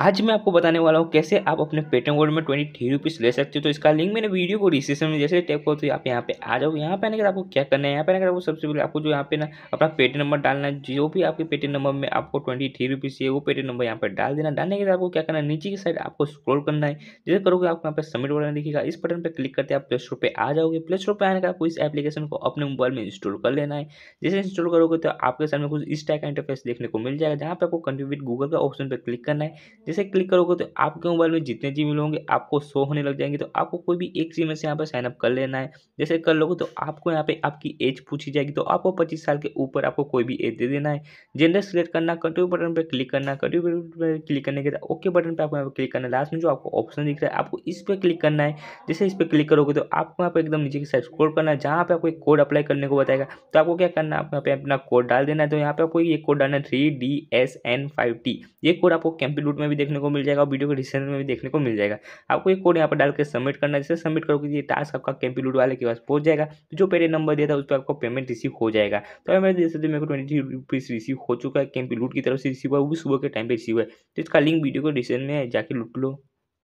आज मैं आपको बताने वाला हूँ कैसे आप अपने पेटीएम गोल्ड में ट्वेंटी थ्री रुपीज़ ले सकते हो तो इसका लिंक मैंने वीडियो को डिस्क्रिप्शन में जैसे टैप करो तो आप यहाँ पे आ जाओ यहाँ पे आने के आपको क्या करना है यहाँ पे आने के आपको सबसे पहले आपको जो यहाँ पे ना अपना पेटी नंबर डालना है जो भी आपके पेटी नंबर में आपको ट्वेंटी थ्री रुपीज़ वो पेटी नंबर यहाँ पर डाल देना डालने के बाद आपको क्या करना है नीचे की साइड आपको स्क्रोल करना है जैसे करोगे आपको यहाँ पर सबमिट वाला दिखेगा इस बटन पर क्लिक करते आप प्ले स्टोर पर आ जाओगे प्ले स्टोर पर आने के आपको इस एप्लीकेशन को अपने मोबाइल में इंस्टॉल कर लेना है जैसे इंस्टॉल करोगे तो आपके सामने कुछ इस टाइप का इंटरफेस देखने को मिल जाएगा जहाँ पर आपको कंट्रीब्यूट गूगल का ऑप्शन पर क्लिक करना है जैसे क्लिक करोगे तो आपके मोबाइल में जितने जी होंगे आपको शो होने लग जाएंगे तो आपको कोई भी एक जी में से यहाँ पर साइनअप कर लेना है जैसे कर लोगे तो आपको यहाँ पे आपकी एज पूछी जाएगी तो आपको पच्चीस साल के ऊपर आपको कोई भी एज दे देना है जेंडर सिलेक्ट करना कंट्री बटन पर क्लिक करना कंट्री बटन पर क्लिक करने के बाद ओके बटन पर आपको यहाँ पर क्लिक करना है लास्ट में जो आपको ऑप्शन दिख रहा है आपको इस पर क्लिक करना है जैसे इस पर क्लिक करोगे तो आपको यहाँ पर एकदम नीचे की साइड स्क्रोल करना है जहाँ पर आपको एक कोड अप्लाई करने को बताएगा तो आपको क्या करना है आपको यहाँ पे अपना कोड डाल देना है तो यहाँ पे आपको ये कोड डालना है three D S N five T ये कोड आपको कंप्यूटर में भी भी देखने को मिल जाएगा और वीडियो के डिस्क्रिप्शन में भी देखने को मिल जाएगा आपको एक कोड यहाँ पर डाल के सबमिट करना जैसे सबमिट करोगे तो ये टास्क आपका कैंपीलूड वाले के पास पहुंच जाएगा तो जो पहले नंबर दिया था उस पर आपको पेमेंट रिसीव हो जाएगा तो मैं जैसे मेरे को ट्वेंटी रुपीज़ रिसीव हो चुका है कैंपीलूड की तरफ से रिसीव हुआ वो भी सुबह के टाइम पर रिसीव है तो इसका लिंक वीडियो को डिस्क्रिप्शन में जाकर लुट लो